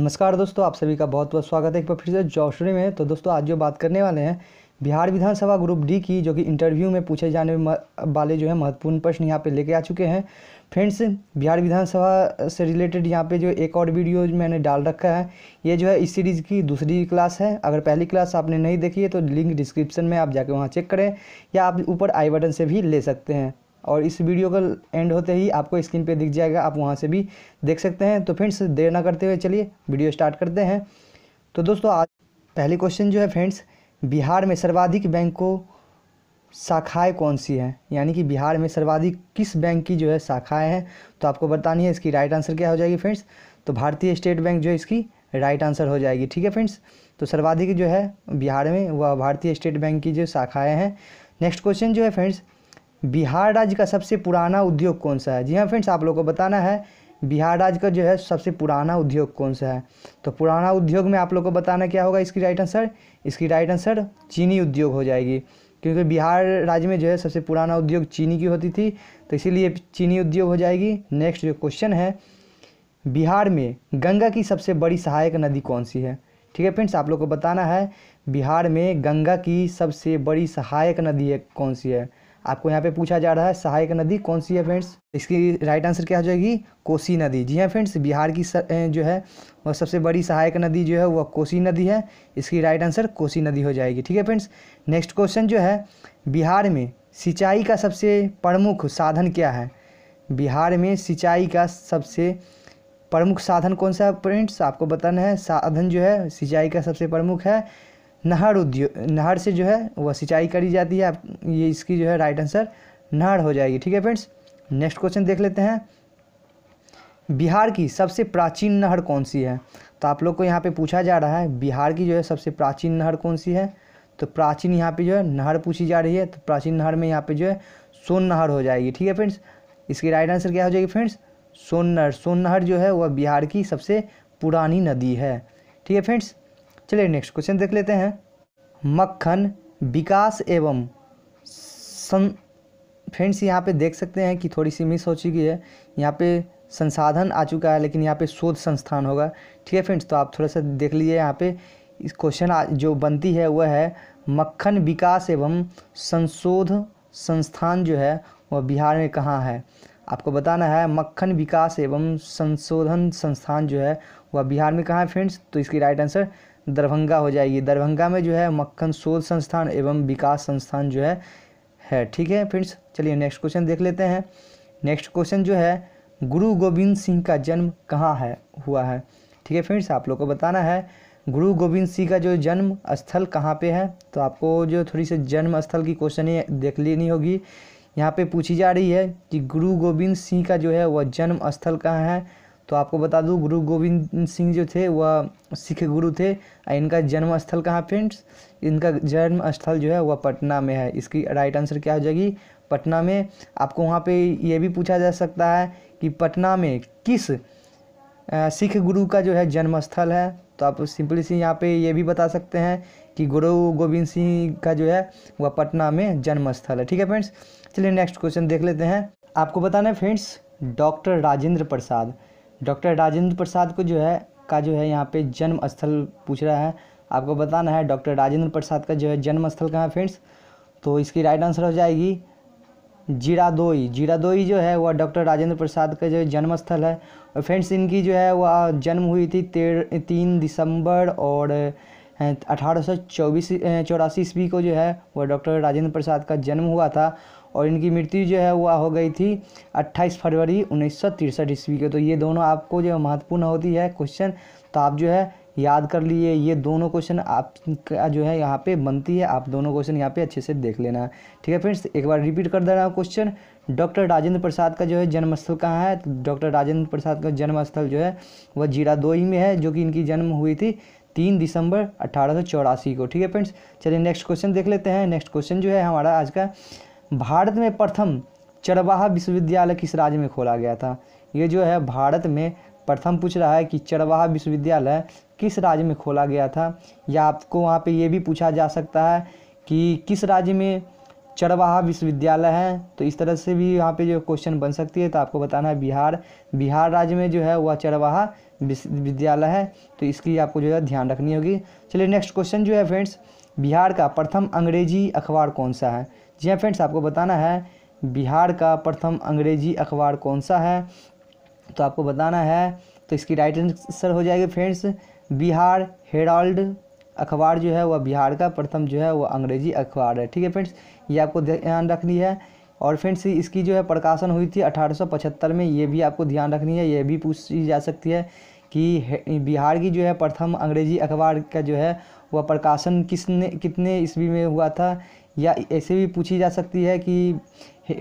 नमस्कार दोस्तों आप सभी का बहुत बहुत स्वागत है एक बार फिर से जॉशरी में तो दोस्तों आज जो बात करने वाले हैं बिहार विधानसभा ग्रुप डी की जो कि इंटरव्यू में पूछे जाने वाले जो है महत्वपूर्ण प्रश्न यहाँ पे लेके आ चुके हैं फ्रेंड्स बिहार विधानसभा से रिलेटेड यहाँ पे जो एक और वीडियो मैंने डाल रखा है ये जो है इस सीरीज़ की दूसरी क्लास है अगर पहली क्लास आपने नहीं देखी है तो लिंक डिस्क्रिप्शन में आप जाके वहाँ चेक करें या आप ऊपर आई बटन से भी ले सकते हैं और इस वीडियो का एंड होते ही आपको स्क्रीन पे दिख जाएगा आप वहाँ से भी देख सकते हैं तो फ्रेंड्स देर ना करते हुए चलिए वीडियो स्टार्ट करते हैं तो दोस्तों आज पहली क्वेश्चन जो है फ्रेंड्स बिहार में सर्वाधिक बैंकों शाखाएं कौन सी हैं यानी कि बिहार में सर्वाधिक किस बैंक की जो है शाखाएँ हैं तो आपको बतानी है इसकी राइट आंसर क्या हो जाएगी फ्रेंड्स तो भारतीय स्टेट बैंक जो है इसकी राइट आंसर हो जाएगी ठीक है फ्रेंड्स तो सर्वाधिक जो है बिहार में वह भारतीय स्टेट बैंक की जो शाखाएँ हैं नेक्स्ट क्वेश्चन जो है फ्रेंड्स बिहार राज्य का सबसे पुराना उद्योग कौन सा है जी हाँ फ्रेंड्स आप लोग को बताना है बिहार राज्य का जो है सबसे पुराना उद्योग कौन सा है तो पुराना उद्योग में आप लोग को बताना क्या होगा इसकी राइट आंसर इसकी राइट आंसर चीनी उद्योग हो जाएगी क्योंकि बिहार राज्य में जो है सबसे पुराना उद्योग चीनी की होती थी तो इसीलिए चीनी उद्योग हो जाएगी नेक्स्ट जो क्वेश्चन है बिहार में गंगा की सबसे बड़ी सहायक नदी कौन सी है ठीक है फ्रेंड्स आप लोग को बताना है बिहार में गंगा की सबसे बड़ी सहायक नदी है कौन सी है आपको यहाँ पे पूछा जा रहा है सहायक नदी कौन सी है फ्रेंड्स इसकी राइट आंसर क्या हो जाएगी कोसी नदी जी हाँ फ्रेंड्स बिहार की जो है वह सबसे बड़ी सहायक नदी जो है वह कोसी नदी है इसकी राइट आंसर कोसी नदी हो जाएगी ठीक है फ्रेंड्स नेक्स्ट क्वेश्चन जो है बिहार में सिंचाई का सबसे प्रमुख साधन क्या है बिहार में सिंचाई का सबसे प्रमुख साधन कौन सा है फ्रेंड्स आपको बताना है साधन जो है सिंचाई का सबसे प्रमुख है नहर उद्योग नहर से जो है वह सिंचाई करी जाती है ये इसकी जो है राइट आंसर नहर हो जाएगी ठीक है फ्रेंड्स नेक्स्ट क्वेश्चन देख लेते हैं बिहार की सबसे प्राचीन नहर कौन सी है तो आप लोग को यहाँ पे पूछा जा रहा है बिहार की जो है सबसे प्राचीन नहर कौन सी है तो प्राचीन यहाँ पे जो है नहर पूछी जा रही है तो प्राचीन नहर में यहाँ पे जो है सोन नहर हो जाएगी ठीक है फ्रेंड्स इसकी राइट आंसर क्या हो जाएगी फ्रेंड्स सोन नहर सोन नहर जो है वह बिहार की सबसे पुरानी नदी है ठीक है फ्रेंड्स चलिए नेक्स्ट क्वेश्चन देख लेते हैं मक्खन विकास एवं सं फ्रेंड्स यहाँ पे देख सकते हैं कि थोड़ी सी मिस हो चुकी है यहाँ पे संसाधन आ चुका है लेकिन यहाँ पे शोध संस्थान होगा ठीक है फ्रेंड्स तो आप थोड़ा सा देख लीजिए यहाँ पे इस क्वेश्चन जो बनती है वह है मक्खन विकास एवं संशोध संस्थान जो है वह बिहार में कहाँ है आपको बताना है मक्खन विकास एवं संशोधन संस्थान जो है वह बिहार में कहाँ है फ्रेंड्स तो इसकी राइट आंसर दरभंगा हो जाएगी दरभंगा में जो है मक्खन शोध संस्थान एवं विकास संस्थान जो है है ठीक है फ्रेंड्स चलिए नेक्स्ट क्वेश्चन देख लेते हैं नेक्स्ट क्वेश्चन जो है गुरु गोविंद सिंह का जन्म कहाँ है हुआ है ठीक है फ्रेंड्स आप लोग को बताना है गुरु गोविंद सिंह का जो जन्म स्थल कहाँ पे है तो आपको जो थोड़ी सी जन्म स्थल की क्वेश्चन देख लेनी होगी यहाँ पे पूछी जा रही है कि गुरु गोविंद सिंह का जो है वह जन्म स्थल कहाँ है तो आपको बता दूँ गुरु गोविंद सिंह जो थे वह सिख गुरु थे इनका जन्म स्थल कहाँ फ्रेंड्स इनका जन्म स्थल जो है वह पटना में है इसकी राइट आंसर क्या हो जाएगी पटना में आपको वहाँ पे ये भी पूछा जा सकता है कि पटना में किस सिख गुरु का जो है जन्म स्थल है तो आप सिंपली सी यहाँ पे ये भी बता सकते हैं कि गुरु गोविंद सिंह का जो है वह पटना में जन्म स्थल है ठीक है फ्रेंड्स चलिए नेक्स्ट क्वेश्चन देख लेते हैं आपको बताना है friends doctor Rajendra Prasad doctor Rajendra Prasad को जो है का जो है यहाँ पे जन्म स्थल पूछ रहा है आपको बताना है डॉक्टर राजेंद्र प्रसाद का जो है जन्म स्थल कहाँ है फ्रेंड्स तो इसकी राइट आंसर हो जाएगी जीरादोई जीरादोई जो है वह डॉक्टर राजेंद्र प्रसाद का जो जन्म स्थल है और फ्रेंड्स इनकी जो है वह जन्म हुई थी तेर तीन दिसंबर और अठारह सौ चौबीस चौरासी ईस्वी को जो है वह डॉक्टर राजेंद्र प्रसाद का जन्म हुआ था और इनकी मृत्यु जो है वह हो गई थी 28 फरवरी उन्नीस ईस्वी के तो ये दोनों आपको जो महत्वपूर्ण होती है क्वेश्चन तो आप जो है याद कर लिए ये दोनों क्वेश्चन आपका जो है यहाँ पे बनती है आप दोनों क्वेश्चन यहाँ पे अच्छे से देख लेना है ठीक है फ्रेंड्स एक बार रिपीट कर दे रहा हूँ क्वेश्चन डॉक्टर राजेंद्र प्रसाद का जो है जन्मस्थल कहाँ है तो डॉक्टर राजेंद्र प्रसाद का जन्मस्थल जो है वह जीरादोई में है जो कि इनकी जन्म हुई थी तीन दिसंबर अठारह को ठीक है फ्रेंड्स चलिए नेक्स्ट क्वेश्चन देख लेते हैं नेक्स्ट क्वेश्चन जो है हमारा आज का भारत में प्रथम चरवाहा विश्वविद्यालय किस राज्य में खोला गया था ये जो है भारत में प्रथम पूछ रहा है कि चरवाहा विश्वविद्यालय किस राज्य में खोला गया था या आपको वहाँ पे ये भी पूछा जा सकता है कि किस राज्य में चरवाहा विश्वविद्यालय है तो इस तरह से भी यहाँ पे जो क्वेश्चन बन सकती है तो आपको बताना है बिहार बिहार राज्य में जो है वह चरवाहा विश्वविद्यालय है तो इसकी आपको जो है ध्यान रखनी होगी चलिए नेक्स्ट क्वेश्चन जो है फ्रेंड्स बिहार का प्रथम अंग्रेजी अखबार कौन सा है जी हाँ फ्रेंड्स आपको बताना है बिहार का प्रथम अंग्रेजी अखबार कौन सा है तो आपको बताना है तो इसकी राइट आंसर हो जाएगी फ्रेंड्स बिहार हेराल्ड अखबार जो है वह बिहार का प्रथम जो है वह अंग्रेजी अखबार है ठीक है फ्रेंड्स ये आपको ध्यान रखनी है और फ्रेंड्स इसकी जो है प्रकाशन हुई थी 1875 में ये भी आपको ध्यान रखनी है ये भी पूछी जा सकती है कि बिहार की जो है प्रथम अंग्रेजी अखबार का जो है वह प्रकाशन किसने कितने ईस्वी में हुआ था या ऐसे भी पूछी जा सकती है कि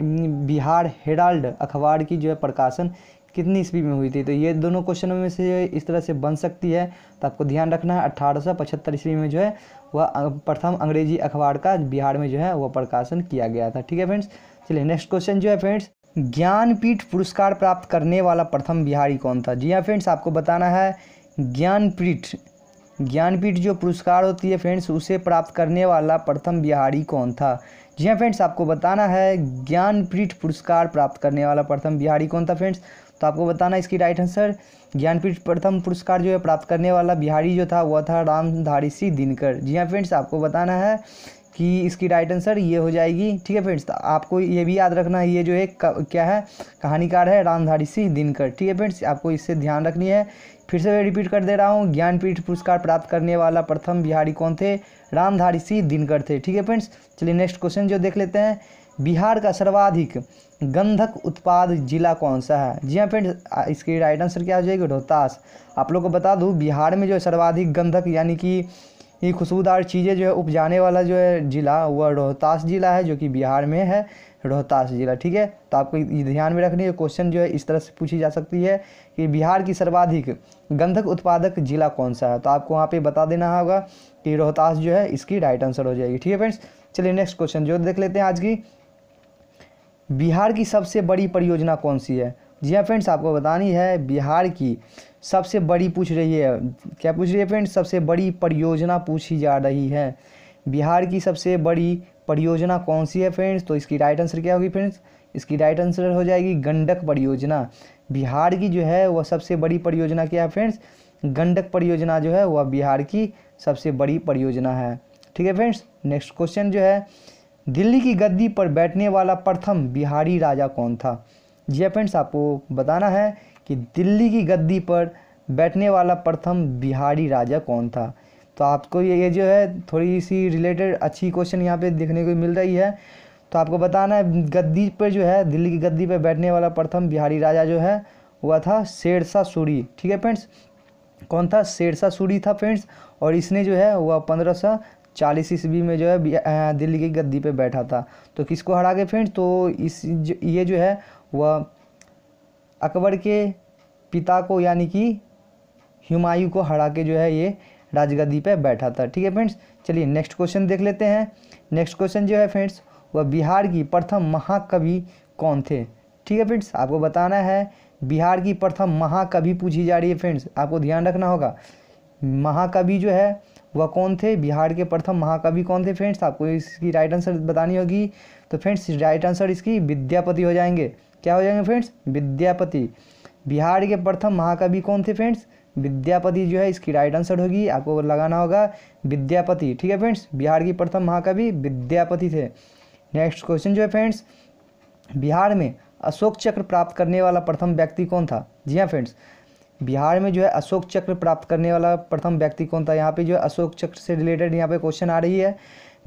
बिहार हेराल्ड अखबार की जो है प्रकाशन कितनी ईस्वी में हुई थी तो ये दोनों क्वेश्चनों में से इस तरह से बन सकती है तो आपको ध्यान रखना है अट्ठारह ईस्वी में जो है वह प्रथम अंग्रेजी अखबार का बिहार में जो है वह प्रकाशन किया गया था ठीक है फ्रेंड्स चलिए नेक्स्ट क्वेश्चन जो है फ्रेंड्स ज्ञानपीठ पुरस्कार प्राप्त करने वाला प्रथम बिहारी कौन था जी हाँ फ्रेंड्स आपको बताना है ज्ञानपीठ ज्ञानपीठ जो पुरस्कार होती है फ्रेंड्स उसे प्राप्त करने वाला प्रथम बिहारी कौन था जी हाँ फ्रेंड्स आपको बताना है ज्ञानपीठ पुरस्कार प्राप्त करने वाला प्रथम बिहारी कौन था फ्रेंड्स तो आपको बताना इसकी राइट आंसर ज्ञानपीठ प्रथम पुरस्कार जो है प्राप्त करने वाला बिहारी जो था वह था रामधारी सिंह दिनकर जी हाँ फ्रेंड्स आपको बताना है कि इसकी राइट आंसर ये हो जाएगी ठीक है फ्रेंड्स आपको ये भी याद रखना है ये जो एक क्या है कहानीकार है रामधारी सिंह दिनकर ठीक है फ्रेंड्स आपको इससे ध्यान रखनी है फिर से मैं रिपीट कर दे रहा हूँ ज्ञानपीठ पुरस्कार प्राप्त करने वाला प्रथम बिहारी कौन थे रामधारी सिंह दिनकर थे ठीक है फ्रेंड्स चलिए नेक्स्ट क्वेश्चन जो देख लेते हैं बिहार का सर्वाधिक गंधक उत्पाद जिला कौन सा है जी हाँ फ्रेंड्स इसकी राइट आंसर क्या हो जाएगी रोहतास आप लोग को बता दूँ बिहार में जो है सर्वाधिक गंधक यानी कि ये खुशबूदार चीज़ें जो है उपजाने वाला जो है ज़िला वह रोहतास ज़िला है जो कि बिहार में है रोहतास जिला ठीक है तो आपको ध्यान में रखनी है क्वेश्चन जो है इस तरह से पूछी जा सकती है कि बिहार की सर्वाधिक गंधक उत्पादक जिला कौन सा है तो आपको वहाँ पे बता देना होगा कि रोहतास जो है इसकी राइट आंसर हो जाएगी ठीक है फ्रेंड्स चलिए नेक्स्ट क्वेश्चन जो देख लेते हैं आज की बिहार की सबसे बड़ी परियोजना कौन सी है जी हाँ फ्रेंड्स आपको बतानी है बिहार की सबसे बड़ी पूछ रही है क्या पूछ रही है फ्रेंड्स सबसे बड़ी परियोजना पूछी जा रही है बिहार की सबसे बड़ी परियोजना कौन सी है फ्रेंड्स तो इसकी राइट आंसर क्या होगी फ्रेंड्स इसकी राइट आंसर हो जाएगी गंडक परियोजना बिहार की जो है वह सबसे बड़ी परियोजना क्या है फ्रेंड्स गंडक परियोजना जो है वह बिहार की सबसे बड़ी परियोजना है ठीक है फ्रेंड्स नेक्स्ट क्वेश्चन जो है दिल्ली की गद्दी पर बैठने वाला प्रथम बिहारी राजा कौन था जी हाँ फ्रेंड्स आपको बताना है कि दिल्ली की गद्दी पर बैठने वाला प्रथम बिहारी राजा कौन था तो आपको ये ये जो है थोड़ी सी रिलेटेड अच्छी क्वेश्चन यहाँ पे देखने को मिल रही है तो आपको बताना है गद्दी पर जो है दिल्ली की गद्दी पर बैठने वाला प्रथम बिहारी राजा जो है हुआ था शेरशाह सूरी ठीक है फ्रेंड्स कौन था शेरशाह सूरी था फ्रेंड्स और इसने जो है वह पंद्रह सौ चालीस ईस्वी में जो है दिल्ली की गद्दी पे बैठा था तो किसको हरा के फ्रेंड्स तो इस जो, ये जो है वह अकबर के पिता को यानी कि हुमायूं को हरा के जो है ये राजगद्दी पर बैठा था ठीक है फ्रेंड्स चलिए नेक्स्ट क्वेश्चन देख लेते हैं नेक्स्ट क्वेश्चन जो है फ्रेंड्स वह बिहार की प्रथम महाकवि कौन थे ठीक है फ्रेंड्स आपको बताना है बिहार की प्रथम महाकवि पूछी जा रही है फ्रेंड्स आपको ध्यान रखना होगा महाकवि जो है वह कौन थे बिहार के प्रथम महाकवि कौन थे फ्रेंड्स आपको इसकी राइट आंसर बतानी होगी तो फ्रेंड्स राइट आंसर इसकी विद्यापति हो जाएंगे क्या हो जाएंगे फ्रेंड्स विद्यापति बिहार के प्रथम महाकवि कौन थे फ्रेंड्स विद्यापति जो है इसकी राइट आंसर होगी आपको लगाना होगा विद्यापति ठीक है फ्रेंड्स बिहार की प्रथम महाकवि विद्यापति थे नेक्स्ट क्वेश्चन जो है फ्रेंड्स बिहार में अशोक चक्र प्राप्त करने वाला प्रथम व्यक्ति कौन था जी हाँ फ्रेंड्स बिहार में जो है अशोक चक्र प्राप्त करने वाला प्रथम व्यक्ति कौन था यहाँ पे जो है अशोक चक्र से रिलेटेड यहाँ पे क्वेश्चन आ रही है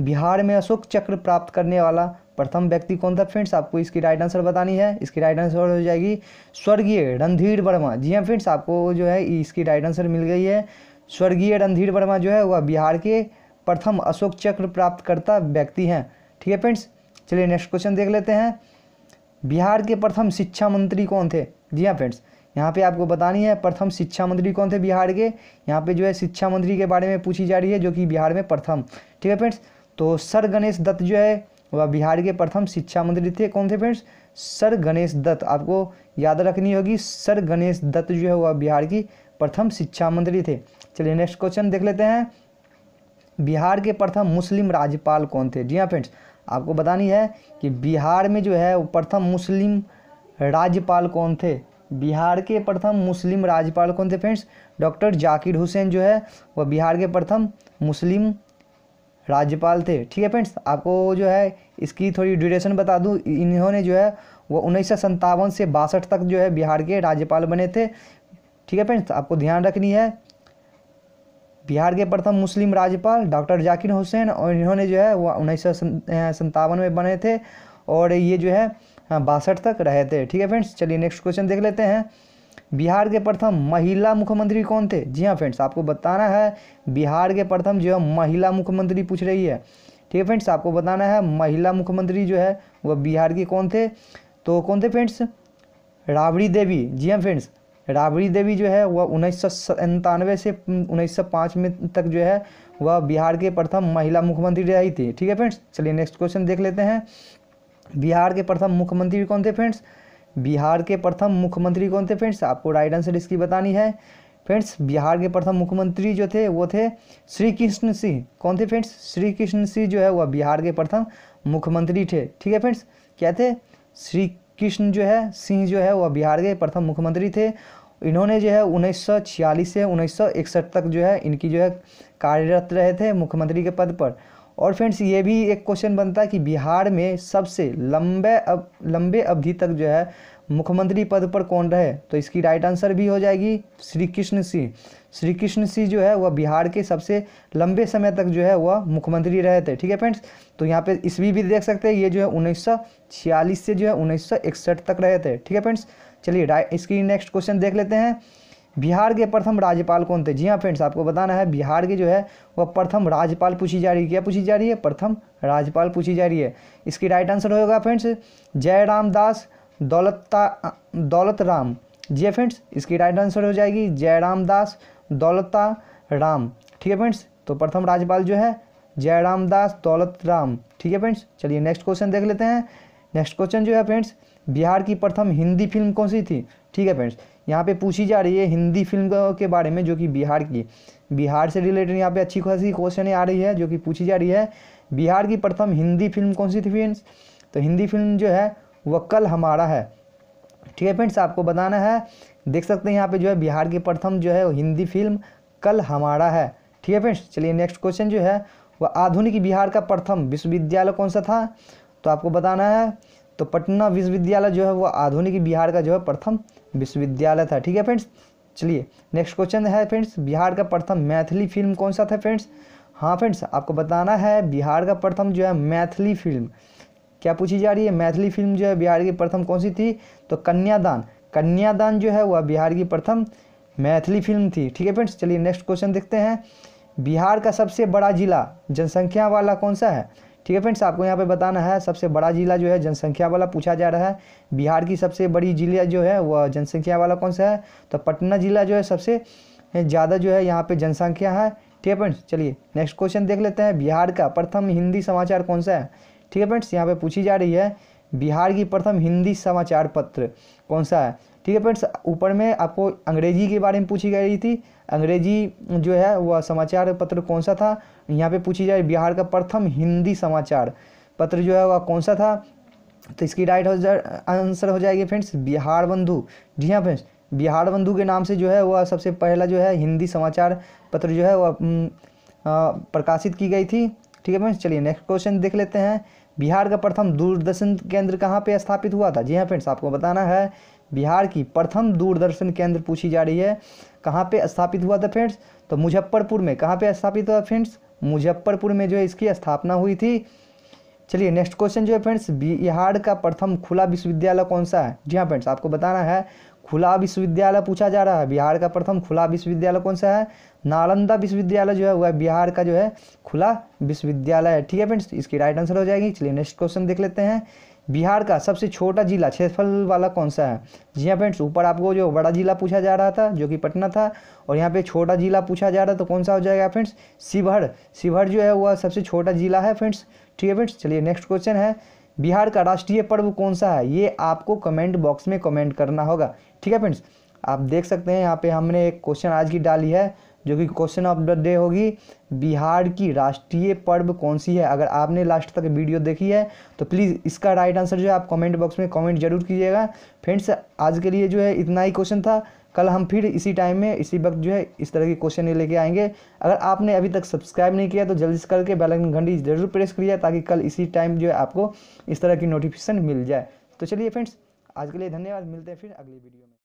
बिहार में अशोक चक्र प्राप्त करने वाला प्रथम व्यक्ति कौन था फ्रेंड्स आपको इसकी राइट आंसर बतानी है इसकी राइट आंसर हो जाएगी स्वर्गीय रणधीर वर्मा जी हाँ फ्रेंड्स आपको जो है इसकी राइट आंसर मिल गई है स्वर्गीय रणधीर वर्मा जो है वह बिहार के प्रथम अशोक चक्र प्राप्तकर्ता व्यक्ति हैं ठीक है फ्रेंड्स चलिए नेक्स्ट क्वेश्चन देख लेते हैं बिहार के प्रथम शिक्षा मंत्री कौन थे जी हाँ फ्रेंड्स यहाँ पे आपको बतानी है प्रथम शिक्षा मंत्री कौन थे बिहार के यहाँ पे जो है शिक्षा मंत्री के बारे में पूछी जा रही है जो कि बिहार में प्रथम ठीक है फ्रेंड्स तो सर गणेश दत्त जो है वह बिहार के प्रथम शिक्षा मंत्री थे कौन थे फ्रेंड्स सर गणेश दत्त आपको याद रखनी होगी सर गणेश दत्त जो है वह बिहार की प्रथम शिक्षा मंत्री थे चलिए नेक्स्ट क्वेश्चन देख लेते हैं बिहार के प्रथम मुस्लिम राज्यपाल कौन थे जी हाँ फ्रेंड्स आपको बतानी है कि बिहार में जो है वो प्रथम मुस्लिम राज्यपाल कौन थे बिहार के प्रथम मुस्लिम राज्यपाल कौन थे फ्रेंड्स डॉक्टर जाकिर हुसैन जो है वह बिहार के प्रथम मुस्लिम राज्यपाल थे ठीक है फ्रेंड्स आपको जो है इसकी थोड़ी ड्यूरेशन बता दूँ इन्होंने जो है वो उन्नीस से बासठ तक जो है बिहार के राज्यपाल बने थे ठीक है फ्रेंड्स आपको ध्यान रखनी है बिहार के प्रथम मुस्लिम राज्यपाल डॉक्टर जाकिर हुसैन और इन्होंने जो है वो उन्नीस में बने थे और ये जो है बासठ तक रहे थे ठीक है फ्रेंड्स चलिए नेक्स्ट क्वेश्चन देख लेते हैं बिहार के प्रथम महिला मुख्यमंत्री कौन थे जी हाँ फ्रेंड्स आपको बताना है बिहार के प्रथम जो है महिला मुख्यमंत्री पूछ रही है ठीक है फ्रेंड्स आपको बताना है महिला मुख्यमंत्री जो है वह बिहार के कौन थे तो कौन थे फ्रेंड्स राबड़ी देवी जी हाँ फ्रेंड्स राबड़ी देवी जो है वह उन्नीस से उन्नीस में तक जो है वह बिहार के प्रथम महिला मुख्यमंत्री रही थी ठीक है फ्रेंड्स चलिए नेक्स्ट क्वेश्चन देख लेते हैं बिहार के प्रथम मुख्यमंत्री कौन थे फ्रेंड्स बिहार के प्रथम मुख्यमंत्री कौन थे फ्रेंड्स आपको राइट आंसर इसकी बतानी है फ्रेंड्स बिहार के प्रथम मुख्यमंत्री जो थे वो थे श्री कृष्ण सिंह कौन थे फ्रेंड्स श्री कृष्ण सिंह जो है वह बिहार के प्रथम मुख्यमंत्री थे ठीक है फ्रेंड्स क्या थे श्री कृष्ण जो है सिंह जो है वह बिहार के प्रथम मुख्यमंत्री थे इन्होंने जो है 1946 से 1961 तक जो है इनकी जो है कार्यरत रहे थे मुख्यमंत्री के पद पर और फ्रेंड्स ये भी एक क्वेश्चन बनता है कि बिहार में सबसे लंबे अब लंबे अवधि तक जो है मुख्यमंत्री पद पर कौन रहे तो इसकी राइट आंसर भी हो जाएगी श्री कृष्ण सिंह श्री कृष्ण सिंह जो है वह बिहार के सबसे लंबे समय तक जो है वह मुख्यमंत्री रहे थे ठीक है फ्रेंड्स तो यहाँ पे भी, भी देख सकते हैं ये जो है उन्नीस से जो है उन्नीस तक रहे थे ठीक है फ्रेंड्स चलिए इसकी नेक्स्ट क्वेश्चन देख लेते हैं बिहार के प्रथम राज्यपाल कौन थे जी हाँ फ्रेंड्स आपको बताना है बिहार के जो है वह प्रथम राज्यपाल पूछी जा रही है क्या पूछी जा रही है प्रथम राज्यपाल पूछी जा रही है इसकी राइट आंसर होगा फ्रेंड्स जयराम दास दौलता दौलत राम जी फ्रेंड्स हाँ, इसकी राइट आंसर हो जाएगी जयराम दास दौलता राम ठीक है फ्रेंड्स तो प्रथम राज्यपाल जो है जयराम दास दौलत राम ठीक है फ्रेंड्स चलिए नेक्स्ट क्वेश्चन देख लेते हैं नेक्स्ट क्वेश्चन जो है फ्रेंड्स बिहार की प्रथम हिंदी फिल्म कौन सी थी ठीक है फ्रेंड्स यहाँ पे पूछी जा रही है हिंदी फिल्म के बारे में जो कि बिहार की बिहार से रिलेटेड यहाँ पे अच्छी खासी क्वेश्चन आ रही है जो कि पूछी जा रही है बिहार की प्रथम हिंदी फिल्म कौन सी थी फ्रेंड्स तो हिंदी फिल्म जो है वह कल हमारा है ठीक है फ्रेंड्स आपको बताना है देख सकते हैं यहाँ पे जो है बिहार की प्रथम जो है हिंदी फिल्म कल हमारा है ठीक है फ्रेंड्स चलिए नेक्स्ट क्वेश्चन जो है वह आधुनिक बिहार का प्रथम विश्वविद्यालय कौन सा था तो आपको बताना है तो पटना विश्वविद्यालय जो है वो आधुनिक बिहार का जो है प्रथम विश्वविद्यालय था ठीक है फ्रेंड्स चलिए नेक्स्ट क्वेश्चन है फ्रेंड्स बिहार का प्रथम मैथिली फिल्म कौन सा था फ्रेंड्स हाँ फ्रेंड्स आपको बताना है बिहार का प्रथम जो है मैथिली फिल्म क्या पूछी जा रही है मैथिली फिल्म जो है बिहार की प्रथम कौन सी थी तो कन्यादान कन्यादान जो है वह बिहार की प्रथम मैथिली फिल्म थी ठीक है फ्रेंड्स चलिए नेक्स्ट क्वेश्चन देखते हैं बिहार का सबसे बड़ा जिला जनसंख्या वाला कौन सा है ठीक है फ्रेंड्स आपको यहाँ पे बताना है सबसे बड़ा जिला जो है जनसंख्या वाला पूछा जा रहा है बिहार की सबसे बड़ी जिला जो है वह जनसंख्या वाला कौन सा है तो पटना जिला जो है सबसे ज़्यादा जो है यहाँ पे जनसंख्या है ठीक है फ्रेंड्स चलिए नेक्स्ट क्वेश्चन देख लेते हैं बिहार का प्रथम हिंदी समाचार कौन सा है ठीक है फ्रेंड्स यहाँ पे पूछी जा रही है बिहार की प्रथम हिंदी समाचार पत्र कौन सा है ठीक है फ्रेंड्स ऊपर में आपको अंग्रेजी के बारे में पूछी गई थी अंग्रेजी जो है वह समाचार पत्र कौन सा था यहाँ पे पूछी जाए बिहार का प्रथम हिंदी समाचार पत्र जो है वह कौन सा था तो इसकी राइट हो आंसर हो जाएगी फ्रेंड्स बिहार बंधु जी हाँ फ्रेंड्स बिहार बंधु के नाम से जो है वह सबसे पहला जो है हिंदी समाचार पत्र जो है वह प्रकाशित की गई थी ठीक है फ्रेंड्स चलिए नेक्स्ट क्वेश्चन देख लेते हैं बिहार का प्रथम दूरदर्शन केंद्र कहाँ पे स्थापित हुआ था जी हाँ फ्रेंड्स आपको बताना है बिहार की प्रथम दूरदर्शन केंद्र पूछी जा रही है कहाँ पे स्थापित हुआ था फ्रेंड्स तो मुजफ्फरपुर में कहाँ पे स्थापित हुआ फ्रेंड्स मुजफ्फरपुर में जो है इसकी स्थापना हुई थी चलिए नेक्स्ट क्वेश्चन जो है फ्रेंड्स बिहार का प्रथम खुला विश्वविद्यालय कौन सा है जी हाँ फ्रेंड्स आपको बताना है खुला विश्वविद्यालय पूछा जा रहा है बिहार का प्रथम खुला विश्वविद्यालय कौन सा है नालंदा विश्वविद्यालय जो है वह बिहार का जो है खुला विश्वविद्यालय है ठीक है फ्रेंड्स इसकी राइट आंसर हो जाएगी चलिए नेक्स्ट क्वेश्चन देख लेते हैं बिहार का सबसे छोटा जिला क्षेत्रफल वाला कौन सा है जी हाँ फ्रेंड्स ऊपर आपको जो बड़ा जिला पूछा जा रहा था जो कि पटना था और यहाँ पे छोटा जिला पूछा जा रहा तो कौन सा हो जाएगा फ्रेंड्स शिवहर शिवहर जो है वह सबसे छोटा जिला है फ्रेंड्स ठीक है फ्रेंड्स चलिए नेक्स्ट क्वेश्चन है बिहार का राष्ट्रीय पर्व कौन सा है ये आपको कमेंट बॉक्स में कमेंट करना होगा ठीक है फ्रेंड्स आप देख सकते हैं यहाँ पे हमने एक क्वेश्चन आज की डाली है जो कि क्वेश्चन ऑफ द डे होगी बिहार की राष्ट्रीय पर्व कौन सी है अगर आपने लास्ट तक वीडियो देखी है तो प्लीज़ इसका राइट आंसर जो है आप कमेंट बॉक्स में कमेंट जरूर कीजिएगा फ्रेंड्स आज के लिए जो है इतना ही क्वेश्चन था कल हम फिर इसी टाइम में इसी वक्त जो है इस तरह के क्वेश्चन लेके आएंगे अगर आपने अभी तक सब्सक्राइब नहीं किया तो जल्दी से करके बेलाइन घंटी जरूर प्रेस करिए ताकि कल इसी टाइम जो है आपको इस तरह की नोटिफिकेशन मिल जाए तो चलिए फ्रेंड्स आज के लिए धन्यवाद मिलते हैं फिर अगली वीडियो में